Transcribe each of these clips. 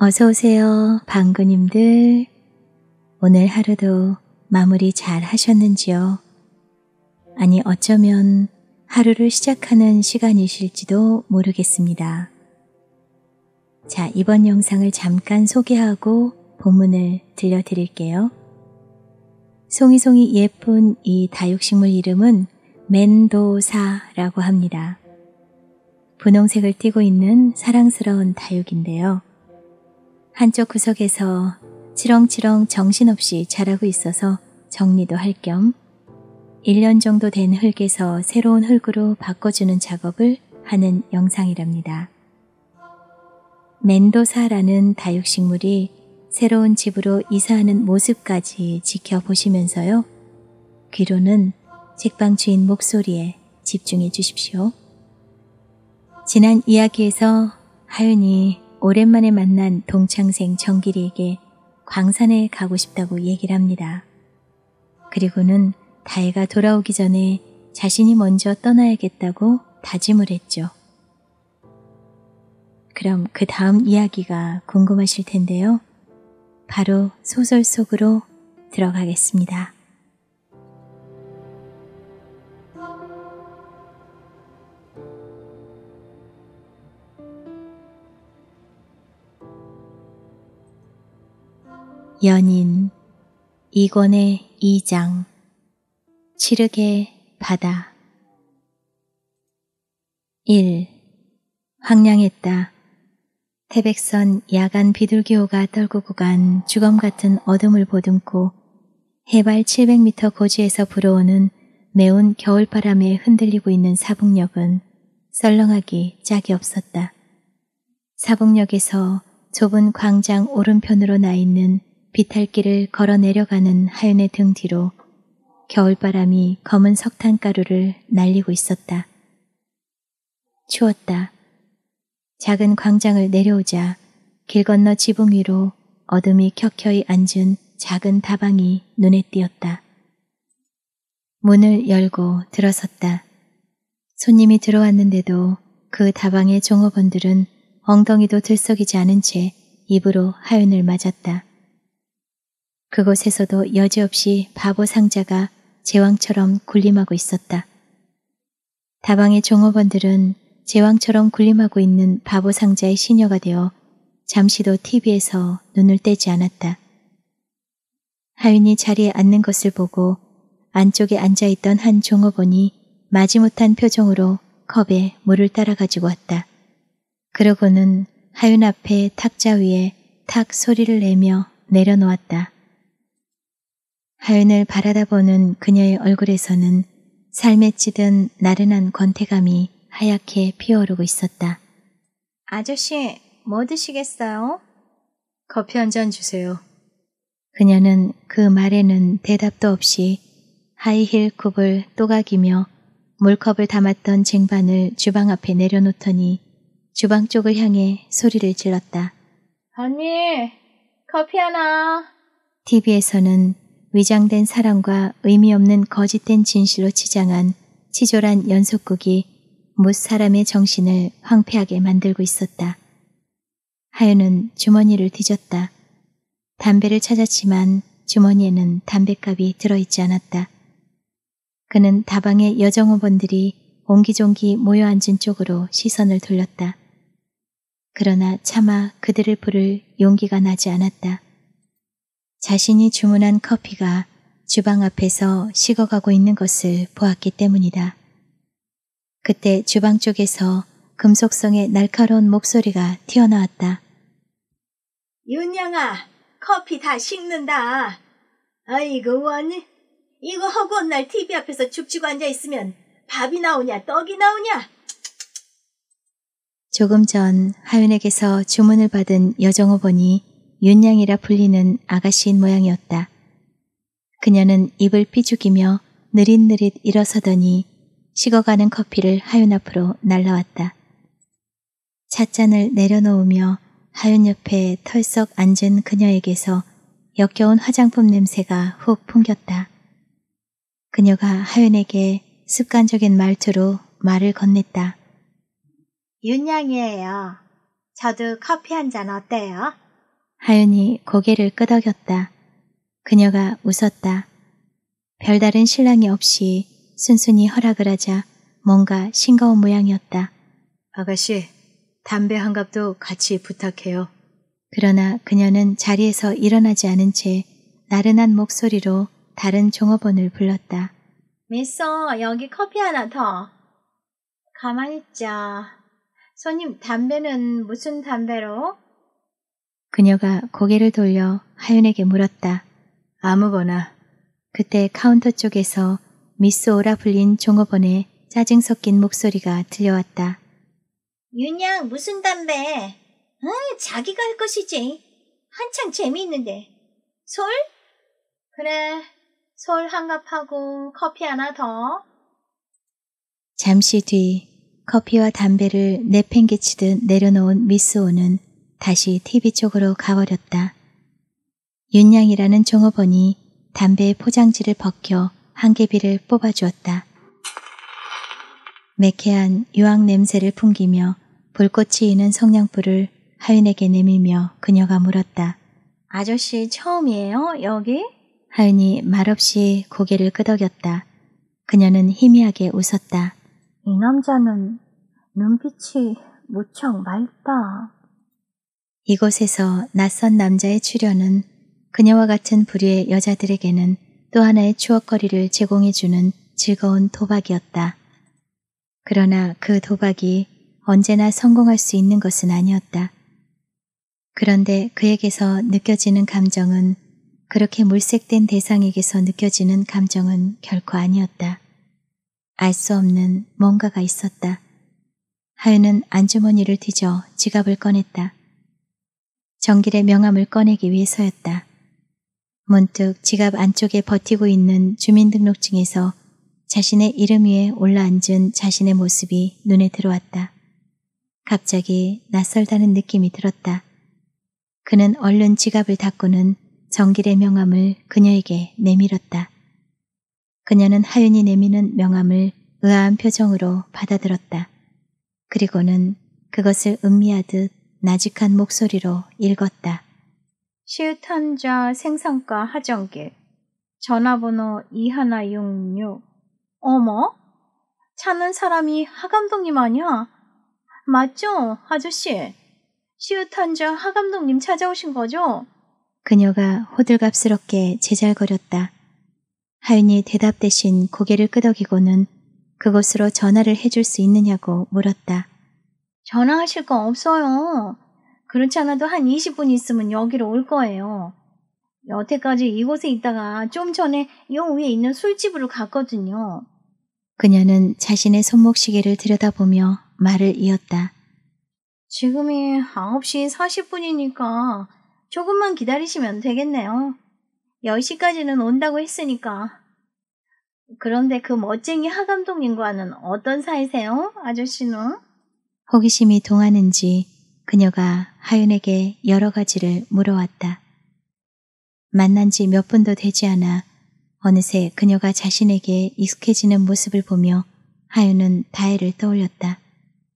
어서오세요, 방구님들. 오늘 하루도 마무리 잘 하셨는지요? 아니, 어쩌면 하루를 시작하는 시간이실지도 모르겠습니다. 자, 이번 영상을 잠깐 소개하고 본문을 들려드릴게요. 송이송이 예쁜 이 다육식물 이름은 멘도사라고 합니다. 분홍색을 띠고 있는 사랑스러운 다육인데요. 한쪽 구석에서 치렁치렁 정신없이 자라고 있어서 정리도 할 겸 1년 정도 된 흙에서 새로운 흙으로 바꿔주는 작업을 하는 영상이랍니다. 멘도사라는 다육식물이 새로운 집으로 이사하는 모습까지 지켜보시면서요. 귀로는 책방 주인 목소리에 집중해 주십시오. 지난 이야기에서 하윤이 오랜만에 만난 동창생 정길이에게 광산에 가고 싶다고 얘기를 합니다. 그리고는 다혜가 돌아오기 전에 자신이 먼저 떠나야겠다고 다짐을 했죠. 그럼 그 다음 이야기가 궁금하실 텐데요. 바로 소설 속으로 들어가겠습니다. 연인 이권의 2장 치르게 바다 1. 황량했다. 태백선 야간 비둘기호가 떨구고 간 주검 같은 어둠을 보듬고 해발 700m 고지에서 불어오는 매운 겨울바람에 흔들리고 있는 사북역은 썰렁하기 짝이 없었다. 사북역에서 좁은 광장 오른편으로 나 있는 비탈길을 걸어 내려가는 하윤의 등 뒤로 겨울바람이 검은 석탄가루를 날리고 있었다. 추웠다. 작은 광장을 내려오자 길 건너 지붕 위로 어둠이 켜켜이 앉은 작은 다방이 눈에 띄었다. 문을 열고 들어섰다. 손님이 들어왔는데도 그 다방의 종업원들은 엉덩이도 들썩이지 않은 채 입으로 하윤을 맞았다. 그곳에서도 여지없이 바보 상자가 제왕처럼 군림하고 있었다. 다방의 종업원들은 제왕처럼 군림하고 있는 바보 상자의 시녀가 되어 잠시도 TV에서 눈을 떼지 않았다. 하윤이 자리에 앉는 것을 보고 안쪽에 앉아있던 한 종업원이 마지못한 표정으로 컵에 물을 따라 가지고 왔다. 그러고는 하윤 앞에 탁자 위에 탁 소리를 내며 내려놓았다. 하윤을 바라다보는 그녀의 얼굴에서는 삶에 찌든 나른한 권태감이 하얗게 피어오르고 있었다. 아저씨, 뭐 드시겠어요? 커피 한 잔 주세요. 그녀는 그 말에는 대답도 없이 하이힐 컵을 또각이며 물컵을 담았던 쟁반을 주방 앞에 내려놓더니 주방 쪽을 향해 소리를 질렀다. 언니, 커피 하나. TV에서는 위장된 사랑과 의미 없는 거짓된 진실로 치장한 치졸한 연속극이 못 사람의 정신을 황폐하게 만들고 있었다. 하연은 주머니를 뒤졌다. 담배를 찾았지만 주머니에는 담뱃값이 들어있지 않았다. 그는 다방의 여정호번들이 옹기종기 모여 앉은 쪽으로 시선을 돌렸다. 그러나 차마 그들을 부를 용기가 나지 않았다. 자신이 주문한 커피가 주방 앞에서 식어가고 있는 것을 보았기 때문이다. 그때 주방 쪽에서 금속성의 날카로운 목소리가 튀어나왔다. 윤양아, 커피 다 식는다. 아이고, 원니 이거 허구한 날 TV 앞에서 죽치고 앉아있으면 밥이 나오냐, 떡이 나오냐? 조금 전 하윤에게서 주문을 받은 여정호 보니 윤양이라 불리는 아가씨인 모양이었다. 그녀는 입을 삐죽이며 느릿느릿 일어서더니 식어가는 커피를 하윤 앞으로 날라왔다. 찻잔을 내려놓으며 하윤 옆에 털썩 앉은 그녀에게서 역겨운 화장품 냄새가 훅 풍겼다. 그녀가 하윤에게 습관적인 말투로 말을 건넸다. 윤양이에요. 저도 커피 한 잔 어때요? 하윤이 고개를 끄덕였다. 그녀가 웃었다. 별다른 신랑이 없이 순순히 허락을 하자 뭔가 싱거운 모양이었다. 아가씨, 담배 한 갑도 같이 부탁해요. 그러나 그녀는 자리에서 일어나지 않은 채 나른한 목소리로 다른 종업원을 불렀다. 미소, 여기 커피 하나 더. 가만히 있자. 손님, 담배는 무슨 담배로? 그녀가 고개를 돌려 하윤에게 물었다. 아무거나. 그때 카운터 쪽에서 미스 오라 불린 종업원의 짜증 섞인 목소리가 들려왔다. 윤양 무슨 담배? 응, 자기가 할 것이지. 한창 재미있는데. 솔? 그래, 솔 한갑하고 커피 하나 더. 잠시 뒤 커피와 담배를 내팽개치듯 내려놓은 미스 오는 다시 TV 쪽으로 가버렸다. 윤양이라는 종업원이 담배의 포장지를 벗겨 한 개비를 뽑아주었다. 매캐한 유황 냄새를 풍기며 불꽃이 있는 성냥불을 하윤에게 내밀며 그녀가 물었다. 아저씨 처음이에요? 여기? 하윤이 말없이 고개를 끄덕였다. 그녀는 희미하게 웃었다. 이 남자는 눈빛이 무척 맑다. 이곳에서 낯선 남자의 출현은 그녀와 같은 부류의 여자들에게는 또 하나의 추억거리를 제공해주는 즐거운 도박이었다. 그러나 그 도박이 언제나 성공할 수 있는 것은 아니었다. 그런데 그에게서 느껴지는 감정은 그렇게 물색된 대상에게서 느껴지는 감정은 결코 아니었다. 알 수 없는 뭔가가 있었다. 하윤은 안주머니를 뒤져 지갑을 꺼냈다. 정길의 명함을 꺼내기 위해서였다. 문득 지갑 안쪽에 버티고 있는 주민등록증에서 자신의 이름 위에 올라앉은 자신의 모습이 눈에 들어왔다. 갑자기 낯설다는 느낌이 들었다. 그는 얼른 지갑을 닫고는 정길의 명함을 그녀에게 내밀었다. 그녀는 하윤이 내미는 명함을 의아한 표정으로 받아들었다. 그리고는 그것을 음미하듯 나직한 목소리로 읽었다. 실탄자 생산과 하정길 전화번호 2166 어머? 찾는 사람이 하 감독님 아니야? 맞죠, 아저씨? 시우탄자 하 감독님 찾아오신 거죠? 그녀가 호들갑스럽게 제잘거렸다. 하윤이 대답 대신 고개를 끄덕이고는 그곳으로 전화를 해줄 수 있느냐고 물었다. 전화하실 거 없어요. 그렇지 않아도 한 20분 있으면 여기로 올 거예요. 여태까지 이곳에 있다가 좀 전에 요 위에 있는 술집으로 갔거든요. 그녀는 자신의 손목시계를 들여다보며 말을 이었다. 지금이 9시 40분이니까 조금만 기다리시면 되겠네요. 10시까지는 온다고 했으니까. 그런데 그 멋쟁이 하 감독님과는 어떤 사이세요, 아저씨는? 호기심이 동하는지 그녀가 하윤에게 여러 가지를 물어왔다. 만난 지 몇 분도 되지 않아 어느새 그녀가 자신에게 익숙해지는 모습을 보며 하윤은 다혜를 떠올렸다.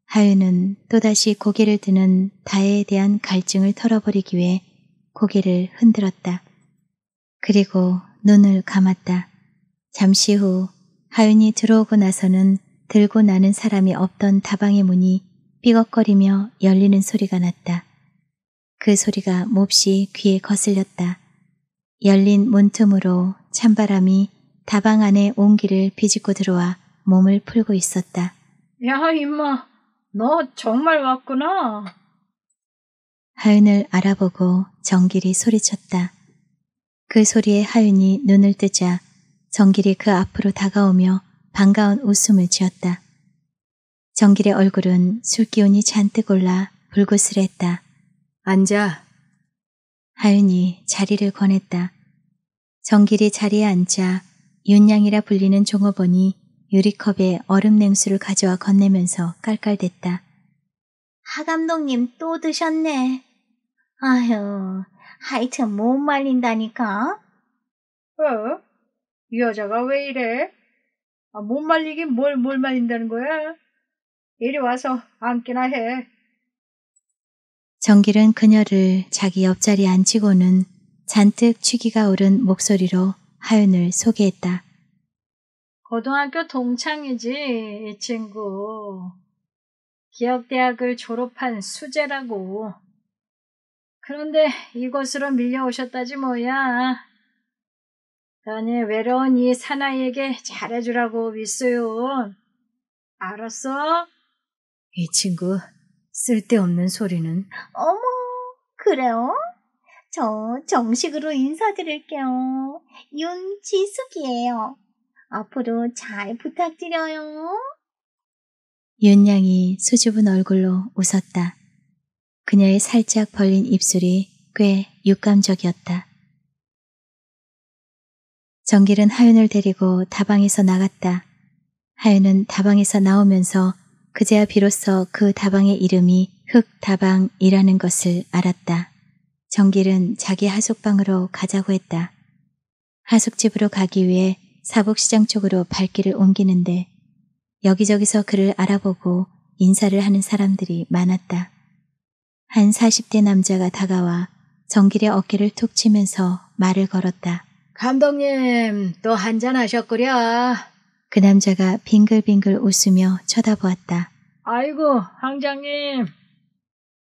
하윤은 또다시 고개를 드는 다혜에 대한 갈증을 털어버리기 위해 고개를 흔들었다. 그리고 눈을 감았다. 잠시 후 하윤이 들어오고 나서는 들고 나는 사람이 없던 다방의 문이 삐걱거리며 열리는 소리가 났다. 그 소리가 몹시 귀에 거슬렸다. 열린 문틈으로 찬바람이 다방 안에 온기를 비집고 들어와 몸을 풀고 있었다. 야, 임마, 너 정말 왔구나. 하윤을 알아보고 정길이 소리쳤다. 그 소리에 하윤이 눈을 뜨자 정길이 그 앞으로 다가오며 반가운 웃음을 지었다. 정길의 얼굴은 술기운이 잔뜩 올라 불구슬했다. 앉아. 하윤이 자리를 권했다. 정길이 자리에 앉자 윤양이라 불리는 종업원이 유리컵에 얼음 냉수를 가져와 건네면서 깔깔댔다. 하 감독님 또 드셨네. 아휴, 하여튼 못 말린다니까. 어? 이 여자가 왜 이래? 아, 못 말리긴 뭘, 뭘 말린다는 거야? 이리 와서 앉기나 해. 정길은 그녀를 자기 옆자리에 앉히고는 잔뜩 취기가 오른 목소리로 하윤을 소개했다. 고등학교 동창이지, 이 친구. 기업대학을 졸업한 수재라고. 그런데 이곳으로 밀려오셨다지 뭐야. 너네 외로운 이 사나이에게 잘해주라고 믿어요. 알았어? 이 친구 쓸데없는 소리는 어머 그래요? 저 정식으로 인사드릴게요. 윤지숙이에요. 앞으로 잘 부탁드려요. 윤양이 수줍은 얼굴로 웃었다. 그녀의 살짝 벌린 입술이 꽤 육감적이었다. 정길은 하윤을 데리고 다방에서 나갔다. 하윤은 다방에서 나오면서 그제야 비로소 그 다방의 이름이 흑다방이라는 것을 알았다. 정길은 자기 하숙방으로 가자고 했다. 하숙집으로 가기 위해 사복시장 쪽으로 발길을 옮기는데 여기저기서 그를 알아보고 인사를 하는 사람들이 많았다. 한 40대 남자가 다가와 정길의 어깨를 툭 치면서 말을 걸었다. 감독님, 또 한잔 하셨구려. 그 남자가 빙글빙글 웃으며 쳐다보았다. 아이고, 항장님.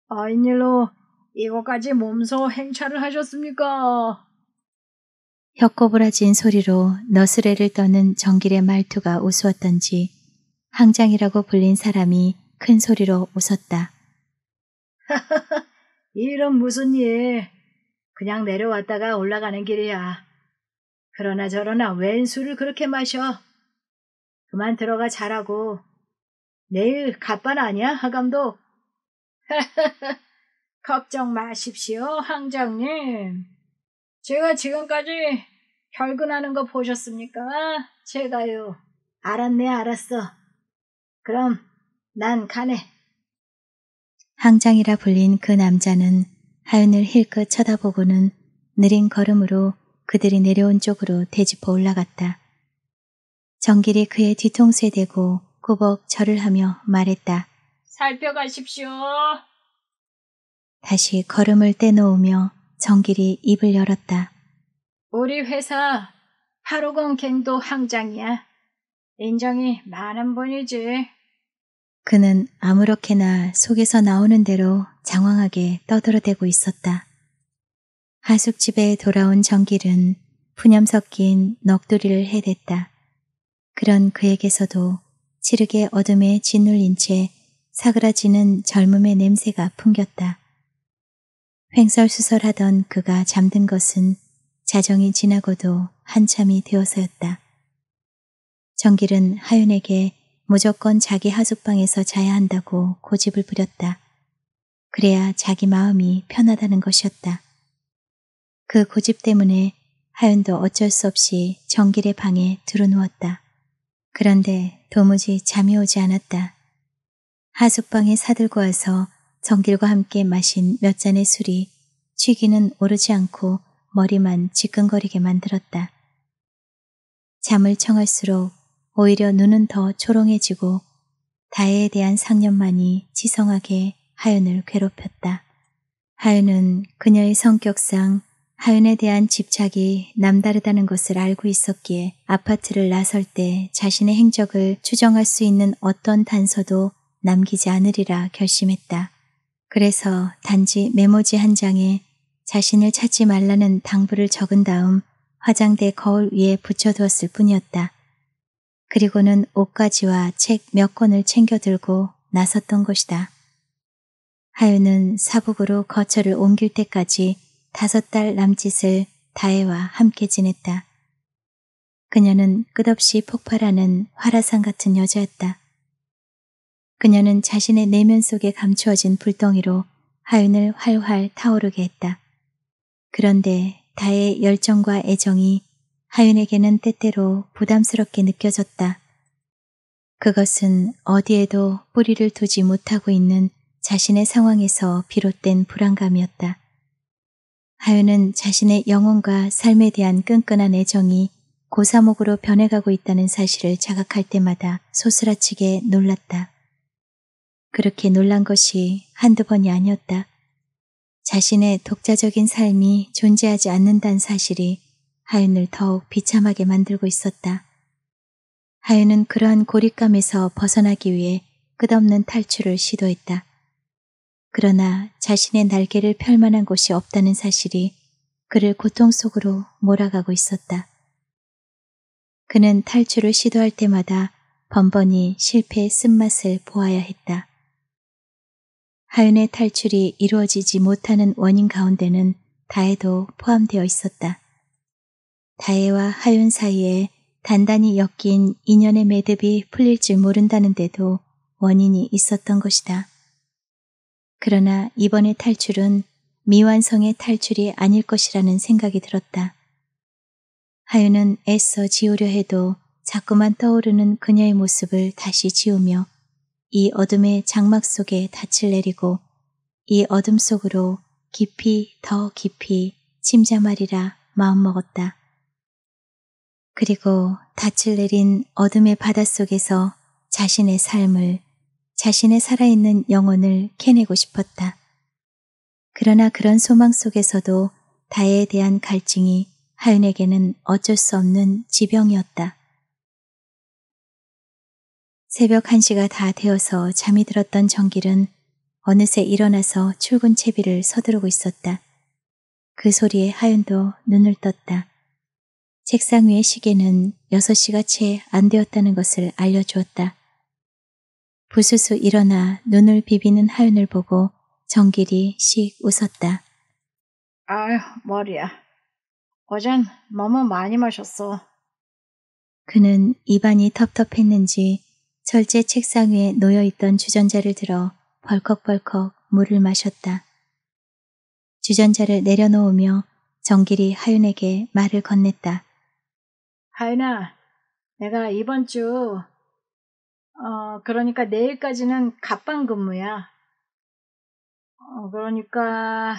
아인일로 이거까지 몸소 행차를 하셨습니까? 혀꼬부라진 소리로 너스레를 떠는 정길의 말투가 우스웠던지 항장이라고 불린 사람이 큰 소리로 웃었다. 이런 무슨 일. 그냥 내려왔다가 올라가는 길이야. 그러나 저러나 웬 술을 그렇게 마셔? 그만 들어가 자라고. 내일 갑반 아니야, 하감독? 걱정 마십시오, 황장님 제가 지금까지 결근하는 거 보셨습니까? 제가요. 알았네, 알았어. 그럼 난 가네. 황장이라 불린 그 남자는 하윤을 힐끗 쳐다보고는 느린 걸음으로 그들이 내려온 쪽으로 되짚어 올라갔다. 정길이 그의 뒤통수에 대고 꾸벅 절을 하며 말했다. 살펴가십시오. 다시 걸음을 떼놓으며 정길이 입을 열었다. 우리 회사 850 갱도 항장이야. 인정이 많은 분이지. 그는 아무렇게나 속에서 나오는 대로 장황하게 떠들어대고 있었다. 하숙집에 돌아온 정길은 푸념 섞인 넋두리를 해댔다. 그런 그에게서도 치르게 어둠에 짓눌린 채 사그라지는 젊음의 냄새가 풍겼다. 횡설수설하던 그가 잠든 것은 자정이 지나고도 한참이 되어서였다. 정길은 하윤에게 무조건 자기 하숙방에서 자야 한다고 고집을 부렸다. 그래야 자기 마음이 편하다는 것이었다. 그 고집 때문에 하윤도 어쩔 수 없이 정길의 방에 들어누웠다. 그런데 도무지 잠이 오지 않았다. 하숙방에 사들고 와서 정길과 함께 마신 몇 잔의 술이 취기는 오르지 않고 머리만 지끈거리게 만들었다. 잠을 청할수록 오히려 눈은 더 초롱해지고 다혜에 대한 상념만이 지성하게 하윤을 괴롭혔다. 하윤은 그녀의 성격상 하윤에 대한 집착이 남다르다는 것을 알고 있었기에 아파트를 나설 때 자신의 행적을 추정할 수 있는 어떤 단서도 남기지 않으리라 결심했다. 그래서 단지 메모지 한 장에 자신을 찾지 말라는 당부를 적은 다음 화장대 거울 위에 붙여두었을 뿐이었다. 그리고는 옷가지와 책 몇 권을 챙겨 들고 나섰던 것이다. 하윤은 사복으로 거처를 옮길 때까지 다섯 달 남짓을 다혜와 함께 지냈다. 그녀는 끝없이 폭발하는 화라산 같은 여자였다. 그녀는 자신의 내면 속에 감추어진 불덩이로 하윤을 활활 타오르게 했다. 그런데 다혜의 열정과 애정이 하윤에게는 때때로 부담스럽게 느껴졌다. 그것은 어디에도 뿌리를 두지 못하고 있는 자신의 상황에서 비롯된 불안감이었다. 하윤은 자신의 영혼과 삶에 대한 끈끈한 애정이 고사목으로 변해가고 있다는 사실을 자각할 때마다 소스라치게 놀랐다. 그렇게 놀란 것이 한두 번이 아니었다. 자신의 독자적인 삶이 존재하지 않는다는 사실이 하윤을 더욱 비참하게 만들고 있었다. 하윤은 그러한 고립감에서 벗어나기 위해 끝없는 탈출을 시도했다. 그러나 자신의 날개를 펼 만한 곳이 없다는 사실이 그를 고통 속으로 몰아가고 있었다. 그는 탈출을 시도할 때마다 번번이 실패의 쓴맛을 보아야 했다. 하윤의 탈출이 이루어지지 못하는 원인 가운데는 다혜도 포함되어 있었다. 다혜와 하윤 사이에 단단히 엮인 인연의 매듭이 풀릴 줄 모른다는데도 원인이 있었던 것이다. 그러나 이번의 탈출은 미완성의 탈출이 아닐 것이라는 생각이 들었다. 하윤은 애써 지우려 해도 자꾸만 떠오르는 그녀의 모습을 다시 지우며 이 어둠의 장막 속에 닻을 내리고 이 어둠 속으로 깊이 더 깊이 침잠하리라 마음먹었다. 그리고 닻을 내린 어둠의 바닷속에서 자신의 삶을 자신의 살아있는 영혼을 캐내고 싶었다. 그러나 그런 소망 속에서도 다에 대한 갈증이 하윤에게는 어쩔 수 없는 지병이었다. 새벽 1시가 다 되어서 잠이 들었던 정길은 어느새 일어나서 출근 채비를 서두르고 있었다. 그 소리에 하윤도 눈을 떴다. 책상 위의 시계는 6시가 채 안 되었다는 것을 알려주었다. 부수수 일어나 눈을 비비는 하윤을 보고 정길이 씩 웃었다. 아휴, 머리야. 어젠 너무 많이 마셨어. 그는 입안이 텁텁했는지 절제 책상 위에 놓여있던 주전자를 들어 벌컥벌컥 물을 마셨다. 주전자를 내려놓으며 정길이 하윤에게 말을 건넸다. 하윤아, 내가 이번 주 어, 그러니까 내일까지는 갑방 근무야. 어, 그러니까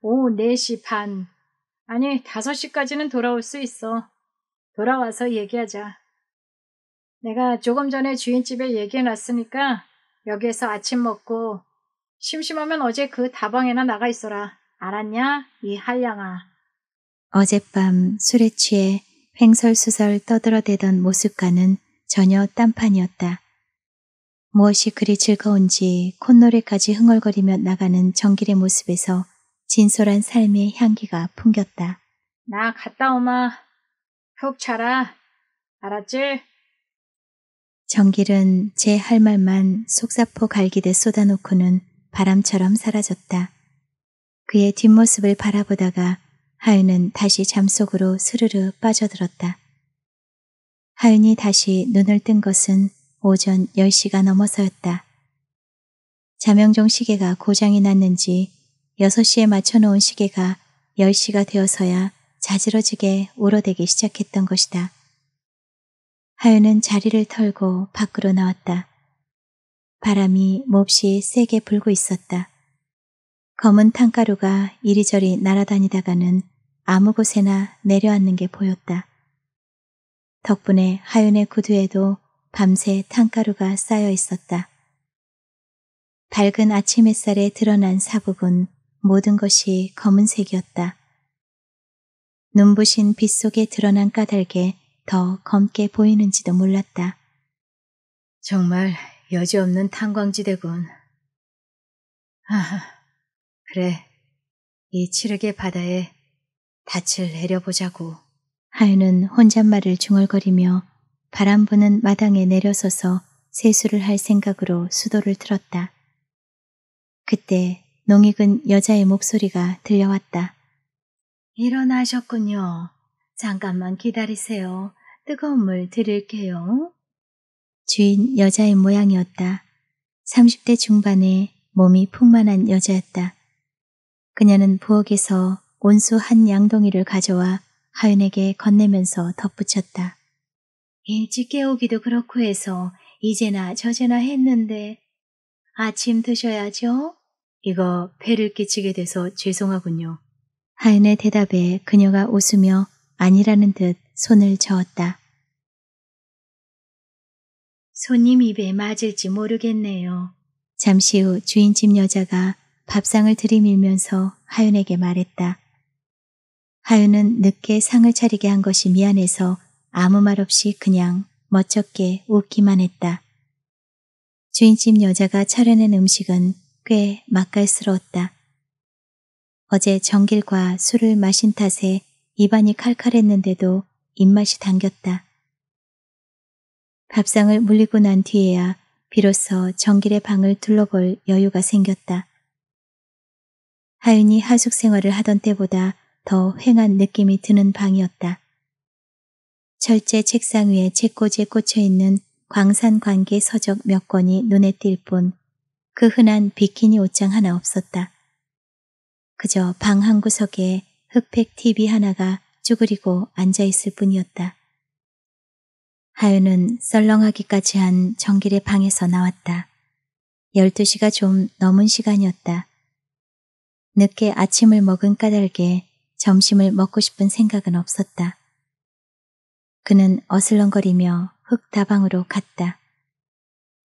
오후 4시 반, 아니 5시까지는 돌아올 수 있어. 돌아와서 얘기하자. 내가 조금 전에 주인집에 얘기해놨으니까 여기에서 아침 먹고 심심하면 어제 그 다방에나 나가 있어라. 알았냐? 이 한량아. 어젯밤 술에 취해 횡설수설 떠들어대던 모습과는 전혀 딴판이었다. 무엇이 그리 즐거운지 콧노래까지 흥얼거리며 나가는 정길의 모습에서 진솔한 삶의 향기가 풍겼다. 나 갔다 오마. 푹 자라. 알았지? 정길은 제 할 말만 속사포 갈기듯 쏟아놓고는 바람처럼 사라졌다. 그의 뒷모습을 바라보다가 하윤은 다시 잠속으로 스르르 빠져들었다. 하윤이 다시 눈을 뜬 것은 오전 10시가 넘어서였다. 자명종 시계가 고장이 났는지 6시에 맞춰놓은 시계가 10시가 되어서야 자지러지게 울어대기 시작했던 것이다. 하윤은 자리를 털고 밖으로 나왔다. 바람이 몹시 세게 불고 있었다. 검은 탕가루가 이리저리 날아다니다가는 아무 곳에나 내려앉는 게 보였다. 덕분에 하윤의 구두에도 밤새 탕가루가 쌓여 있었다. 밝은 아침 햇살에 드러난 사부은 모든 것이 검은색이었다. 눈부신 빛 속에 드러난 까닭에 더 검게 보이는지도 몰랐다. 정말 여지없는 탄광지대군. 아, 그래. 이 칠흑의 바다에 닻을 내려보자고. 하윤은 혼잣말을 중얼거리며 바람 부는 마당에 내려서서 세수를 할 생각으로 수도를 틀었다. 그때 농익은 여자의 목소리가 들려왔다. 일어나셨군요. 잠깐만 기다리세요. 뜨거운 물 드릴게요. 주인 여자의 모양이었다. 30대 중반에 몸이 풍만한 여자였다. 그녀는 부엌에서 온수 한 양동이를 가져와 하윤에게 건네면서 덧붙였다. 일찍 깨우기도 그렇고 해서 이제나 저제나 했는데 아침 드셔야죠. 이거 배를 끼치게 돼서 죄송하군요. 하은의 대답에 그녀가 웃으며 아니라는 듯 손을 저었다. 손님 입에 맞을지 모르겠네요. 잠시 후 주인집 여자가 밥상을 들이밀면서 하윤에게 말했다. 하윤은 늦게 상을 차리게 한 것이 미안해서 아무 말 없이 그냥 멋쩍게 웃기만 했다. 주인집 여자가 차려낸 음식은 꽤 맛깔스러웠다. 어제 정길과 술을 마신 탓에 입안이 칼칼했는데도 입맛이 당겼다. 밥상을 물리고 난 뒤에야 비로소 정길의 방을 둘러볼 여유가 생겼다. 하윤이 하숙 생활을 하던 때보다 더 휑한 느낌이 드는 방이었다. 철제 책상 위에 책꽂이에 꽂혀있는 광산관계 서적 몇 권이 눈에 띌 뿐 그 흔한 비키니 옷장 하나 없었다. 그저 방 한 구석에 흑백 TV 하나가 쭈그리고 앉아있을 뿐이었다. 하윤은 썰렁하기까지 한 정길의 방에서 나왔다. 12시가 좀 넘은 시간이었다. 늦게 아침을 먹은 까닭에 점심을 먹고 싶은 생각은 없었다. 그는 어슬렁거리며 흙다방으로 갔다.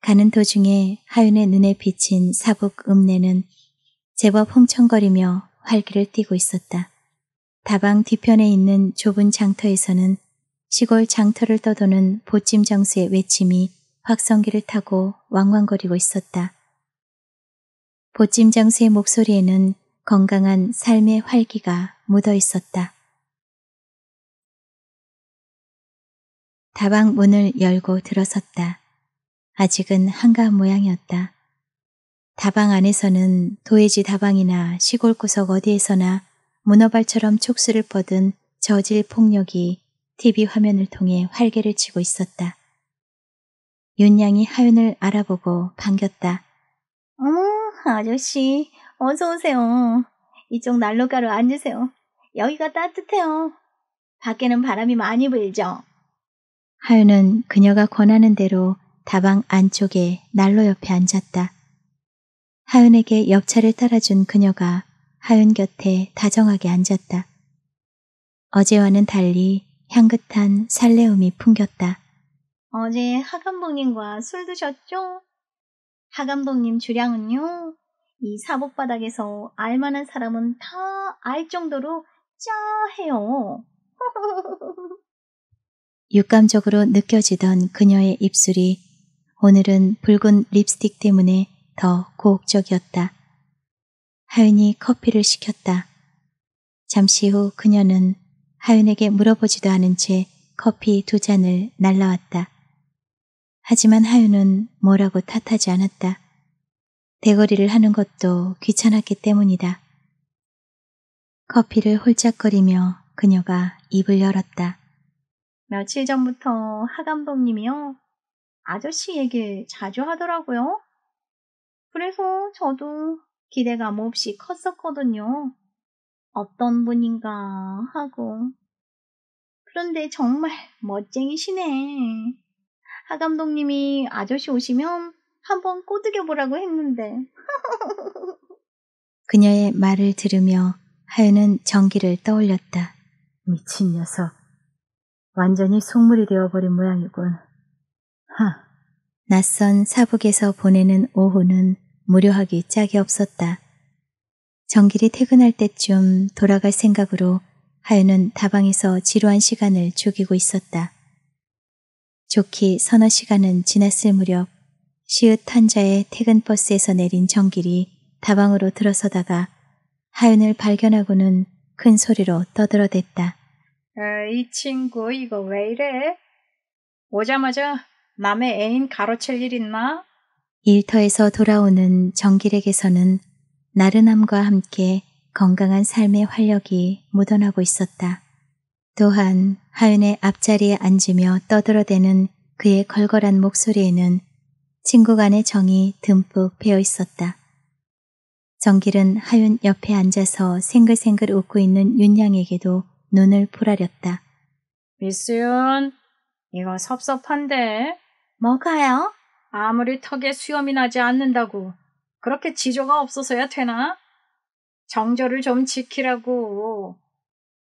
가는 도중에 하윤의 눈에 비친 사북 읍내는 제법 흥청거리며 활기를 띠고 있었다. 다방 뒤편에 있는 좁은 장터에서는 시골 장터를 떠도는 보찜 장수의 외침이 확성기를 타고 왕왕거리고 있었다. 보찜 장수의 목소리에는 건강한 삶의 활기가 묻어 있었다. 다방 문을 열고 들어섰다. 아직은 한가한 모양이었다. 다방 안에서는 도해지 다방이나 시골 구석 어디에서나 문어발처럼 촉수를 뻗은 저질 폭력이 TV 화면을 통해 활개를 치고 있었다. 윤양이 하윤을 알아보고 반겼다. 어, 아저씨, 어서 오세요. 이쪽 난로가로 앉으세요. 여기가 따뜻해요. 밖에는 바람이 많이 불죠. 하윤은 그녀가 권하는 대로 다방 안쪽에 난로 옆에 앉았다. 하윤에게 옆차를 따라준 그녀가 하윤 곁에 다정하게 앉았다. 어제와는 달리 향긋한 살레움이 풍겼다. 어제 하감독님과 술 드셨죠? 하감독님 주량은요? 이 사복바닥에서 알만한 사람은 다 알 정도로 짜해요. 육감적으로 느껴지던 그녀의 입술이 오늘은 붉은 립스틱 때문에 더 고혹적이었다. 하윤이 커피를 시켰다. 잠시 후 그녀는 하윤에게 물어보지도 않은 채 커피 두 잔을 날라왔다. 하지만 하윤은 뭐라고 탓하지 않았다. 대거리를 하는 것도 귀찮았기 때문이다. 커피를 홀짝거리며 그녀가 입을 열었다. 며칠 전부터 하 감독님이요. 아저씨 얘기 자주 하더라고요. 그래서 저도 기대감 없이 컸었거든요. 어떤 분인가 하고. 그런데 정말 멋쟁이시네. 하 감독님이 아저씨 오시면 한번 꼬드겨 보라고 했는데. 그녀의 말을 들으며 하연은 전기를 떠올렸다. 미친 녀석. 완전히 속물이 되어버린 모양이군. 하. 낯선 사북에서 보내는 오후는 무료하기 짝이 없었다. 정길이 퇴근할 때쯤 돌아갈 생각으로 하윤은 다방에서 지루한 시간을 죽이고 있었다. 좋기 서너 시간은 지났을 무렵 시읒 한자의 퇴근버스에서 내린 정길이 다방으로 들어서다가 하윤을 발견하고는 큰 소리로 떠들어댔다. 어, 이 친구 이거 왜 이래? 오자마자 남의 애인 가로챌 일 있나? 일터에서 돌아오는 정길에게서는 나른함과 함께 건강한 삶의 활력이 묻어나고 있었다. 또한 하윤의 앞자리에 앉으며 떠들어대는 그의 걸걸한 목소리에는 친구 간의 정이 듬뿍 배어 있었다. 정길은 하윤 옆에 앉아서 생글생글 웃고 있는 윤양에게도 눈을 보라렸다. 미수윤, 이거 섭섭한데. 뭐가요? 아무리 턱에 수염이 나지 않는다고 그렇게 지조가 없어서야 되나? 정조를 좀 지키라고.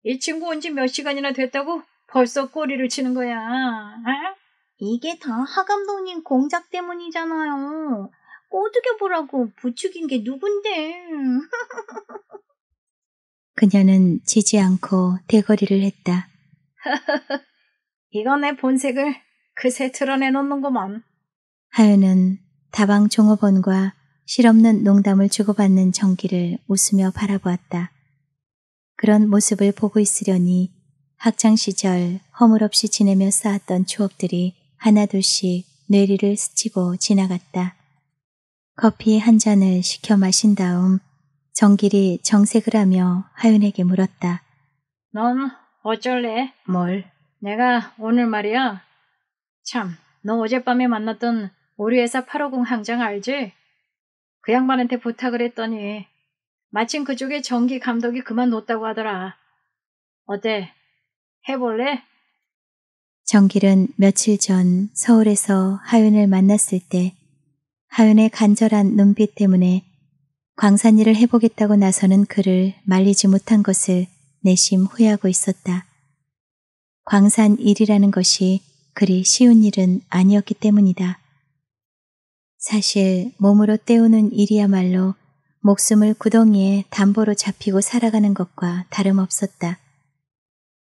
이 친구 온 지 몇 시간이나 됐다고 벌써 꼬리를 치는 거야. 에? 어? 이게 다 하감독님 공작 때문이잖아요. 꼬드겨 보라고 부추긴 게 누군데. 그녀는 지지 않고 대거리를 했다. 이건 내 본색을 그새 드러내놓는구먼. 하윤은 다방 종업원과 실없는 농담을 주고받는 정기를 웃으며 바라보았다. 그런 모습을 보고 있으려니 학창시절 허물없이 지내며 쌓았던 추억들이 하나둘씩 뇌리를 스치고 지나갔다. 커피 한 잔을 시켜 마신 다음 정길이 정색을 하며 하윤에게 물었다. 넌 어쩔래? 뭘? 내가 오늘 말이야. 참, 너 어젯밤에 만났던 우리 회사 850 항장 알지? 그 양반한테 부탁을 했더니 마침 그쪽에 정기 감독이 그만뒀다고 하더라. 어때? 해볼래? 정길은 며칠 전 서울에서 하윤을 만났을 때 하윤의 간절한 눈빛 때문에 광산 일을 해보겠다고 나서는 그를 말리지 못한 것을 내심 후회하고 있었다. 광산 일이라는 것이 그리 쉬운 일은 아니었기 때문이다. 사실 몸으로 때우는 일이야말로 목숨을 구덩이에 담보로 잡히고 살아가는 것과 다름없었다.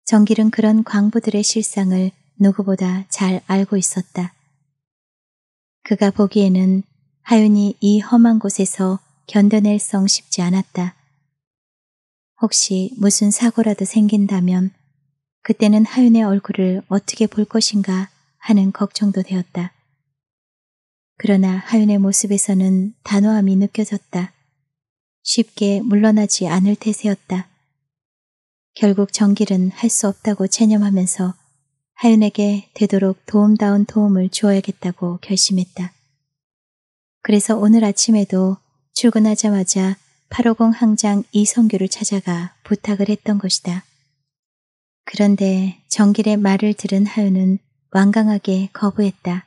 정길은 그런 광부들의 실상을 누구보다 잘 알고 있었다. 그가 보기에는 하윤이 이 험한 곳에서 견뎌낼 성 쉽지 않았다. 혹시 무슨 사고라도 생긴다면 그때는 하윤의 얼굴을 어떻게 볼 것인가 하는 걱정도 되었다. 그러나 하윤의 모습에서는 단호함이 느껴졌다. 쉽게 물러나지 않을 태세였다. 결국 정길은 할 수 없다고 체념하면서 하윤에게 되도록 도움다운 도움을 주어야겠다고 결심했다. 그래서 오늘 아침에도 출근하자마자 850 항장 이성규를 찾아가 부탁을 했던 것이다. 그런데 정길의 말을 들은 하윤은 완강하게 거부했다.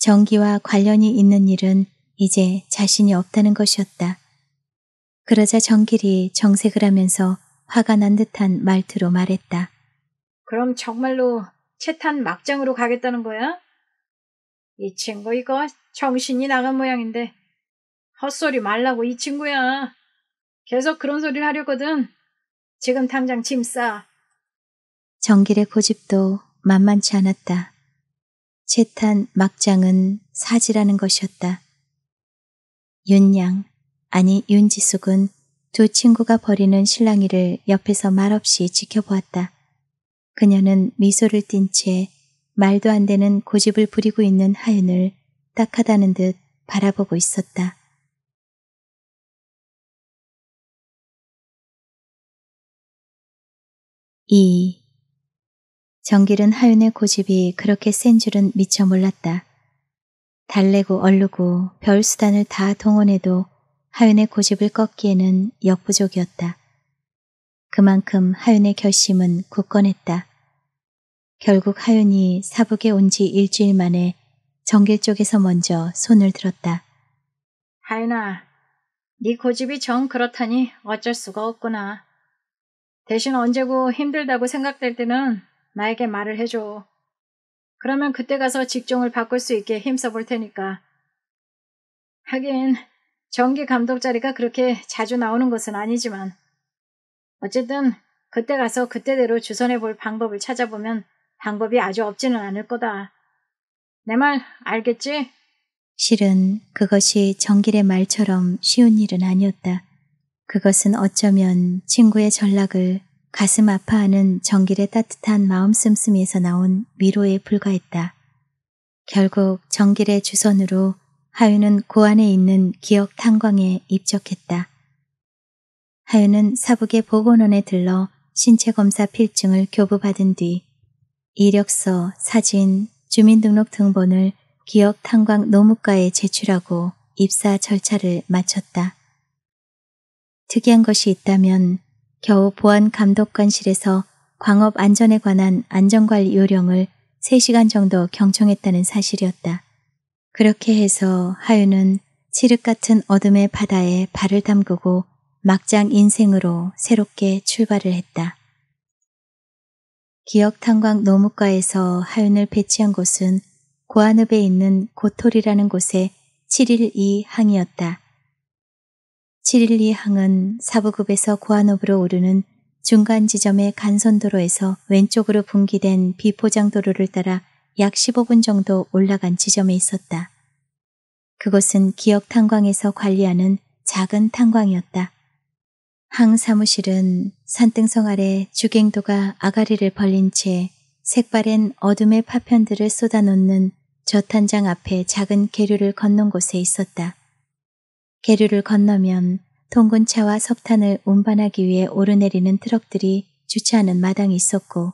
정기와 관련이 있는 일은 이제 자신이 없다는 것이었다. 그러자 정길이 정색을 하면서 화가 난 듯한 말투로 말했다. 그럼 정말로 채탄 막장으로 가겠다는 거야? 이 친구 이거 정신이 나간 모양인데 헛소리 말라고 이 친구야. 계속 그런 소리를 하려거든. 지금 당장 짐 싸. 정길의 고집도 만만치 않았다. 채탄 막장은 사지라는 것이었다. 윤양, 아니 윤지숙은 두 친구가 벌이는 실랑이를 옆에서 말없이 지켜보았다. 그녀는 미소를 띤 채 말도 안 되는 고집을 부리고 있는 하윤을 딱하다는 듯 바라보고 있었다. 2. 정길은 하윤의 고집이 그렇게 센 줄은 미처 몰랐다. 달래고 얼르고 별 수단을 다 동원해도 하윤의 고집을 꺾기에는 역부족이었다. 그만큼 하윤의 결심은 굳건했다. 결국 하윤이 사북에 온 지 일주일 만에 정길 쪽에서 먼저 손을 들었다. 하윤아, 네 고집이 정 그렇다니 어쩔 수가 없구나. 대신 언제고 힘들다고 생각될 때는 나에게 말을 해줘. 그러면 그때 가서 직종을 바꿀 수 있게 힘써 볼 테니까. 하긴 정기 감독 자리가 그렇게 자주 나오는 것은 아니지만 어쨌든 그때 가서 그때대로 주선해 볼 방법을 찾아보면 방법이 아주 없지는 않을 거다. 내 말 알겠지? 실은 그것이 정길의 말처럼 쉬운 일은 아니었다. 그것은 어쩌면 친구의 전락을 가슴 아파하는 정길의 따뜻한 마음 씀씀이에서 나온 위로에 불과했다. 결국 정길의 주선으로 하윤은 고안에 그 있는 기억 탄광에 입적했다. 하윤은 사북의 보건원에 들러 신체검사 필증을 교부받은 뒤 이력서, 사진, 주민등록등본을 기억 탄광 노무과에 제출하고 입사 절차를 마쳤다. 특이한 것이 있다면 겨우 보안 감독관실에서 광업 안전에 관한 안전관리 요령을 3시간 정도 경청했다는 사실이었다. 그렇게 해서 하윤은 칠흑 같은 어둠의 바다에 발을 담그고 막장 인생으로 새롭게 출발을 했다. 기억탄광 노무과에서 하윤을 배치한 곳은 고안읍에 있는 고토리라는 곳의 712항이었다. 712 항은 사부급에서 고안읍으로 오르는 중간 지점의 간선도로에서 왼쪽으로 분기된 비포장도로를 따라 약 15분 정도 올라간 지점에 있었다. 그곳은 기역 탄광에서 관리하는 작은 탄광이었다. 항 사무실은 산등성 아래 주갱도가 아가리를 벌린 채 색바랜 어둠의 파편들을 쏟아놓는 저탄장 앞에 작은 계류를 건넌 곳에 있었다. 계류를 건너면 통근차와 석탄을 운반하기 위해 오르내리는 트럭들이 주차하는 마당이 있었고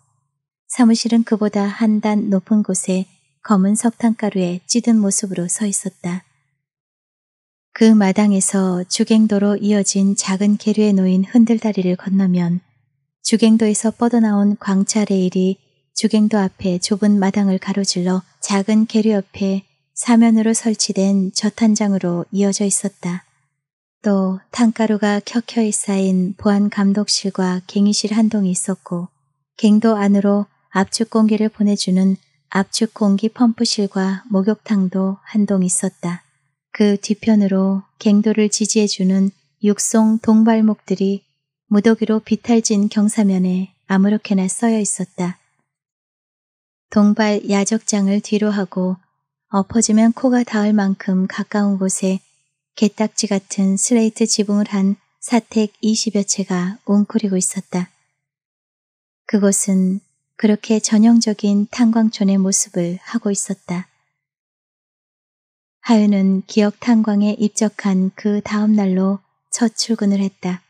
사무실은 그보다 한 단 높은 곳에 검은 석탄가루에 찌든 모습으로 서 있었다. 그 마당에서 주갱도로 이어진 작은 계류에 놓인 흔들다리를 건너면 주갱도에서 뻗어나온 광차 레일이 주갱도 앞에 좁은 마당을 가로질러 작은 계류 옆에 사면으로 설치된 저탄장으로 이어져 있었다. 또 탄가루가 켜켜이 쌓인 보안 감독실과 갱의실 한동이 있었고 갱도 안으로 압축 공기를 보내주는 압축 공기 펌프실과 목욕탕도 한 동 있었다. 그 뒤편으로 갱도를 지지해주는 육송 동발목들이 무더기로 비탈진 경사면에 아무렇게나 써여 있었다. 동발 야적장을 뒤로 하고 엎어지면 코가 닿을 만큼 가까운 곳에 개딱지 같은 슬레이트 지붕을 한 사택 20여 채가 웅크리고 있었다. 그곳은 그렇게 전형적인 탄광촌의 모습을 하고 있었다. 하윤은 기억 탄광에 입적한 그 다음 날로 첫 출근을 했다.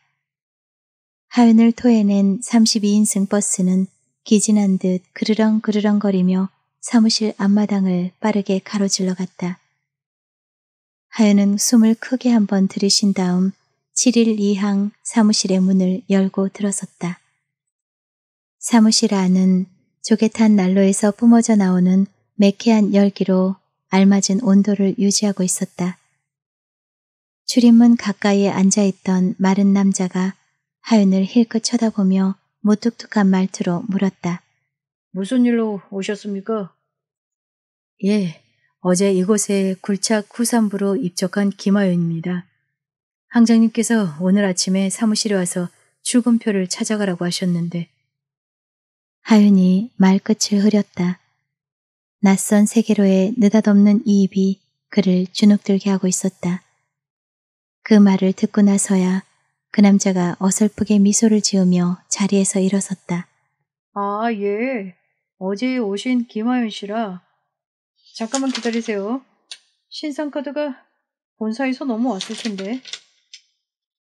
하윤을 토해낸 32인승 버스는 기진한 듯 그르렁그르렁거리며 사무실 앞마당을 빠르게 가로질러 갔다. 하연은 숨을 크게 한번 들이신 다음 7일 이항 사무실의 문을 열고 들어섰다. 사무실 안은 조개탄 난로에서 뿜어져 나오는 매캐한 열기로 알맞은 온도를 유지하고 있었다. 출입문 가까이에 앉아있던 마른 남자가 하윤을 힐끗 쳐다보며 무뚝뚝한 말투로 물었다. 무슨 일로 오셨습니까? 예, 어제 이곳에 굴착 후산부로 입적한 김하윤입니다 항장님께서 오늘 아침에 사무실에 와서 출근표를 찾아가라고 하셨는데 하윤이 말끝을 흐렸다. 낯선 세계로의 느닷없는 이입이 그를 주눅들게 하고 있었다. 그 말을 듣고 나서야 그 남자가 어설프게 미소를 지으며 자리에서 일어섰다. 아, 예. 어제 오신 김하윤 씨라 잠깐만 기다리세요. 신상 카드가 본사에서 넘어왔을 텐데.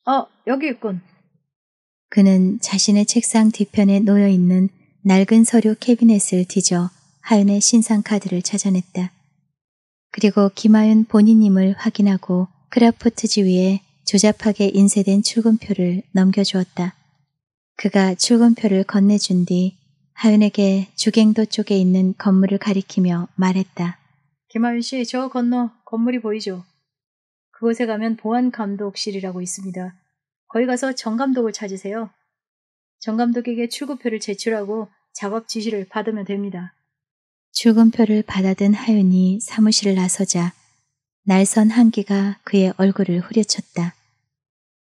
아, 여기 있군. 그는 자신의 책상 뒤편에 놓여 있는 낡은 서류 캐비넷을 뒤져 하윤의 신상 카드를 찾아냈다. 그리고 김하윤 본인임을 확인하고 크라포트지 위에 조잡하게 인쇄된 출근표를 넘겨주었다. 그가 출근표를 건네준 뒤 하은에게 주갱도 쪽에 있는 건물을 가리키며 말했다. 김하윤 씨, 저 건너 건물이 보이죠? 그곳에 가면 보안감독실이라고 있습니다. 거기 가서 정 감독을 찾으세요. 정 감독에게 출구표를 제출하고 작업 지시를 받으면 됩니다. 출근표를 받아든 하윤이 사무실을 나서자 날선 한기가 그의 얼굴을 후려쳤다.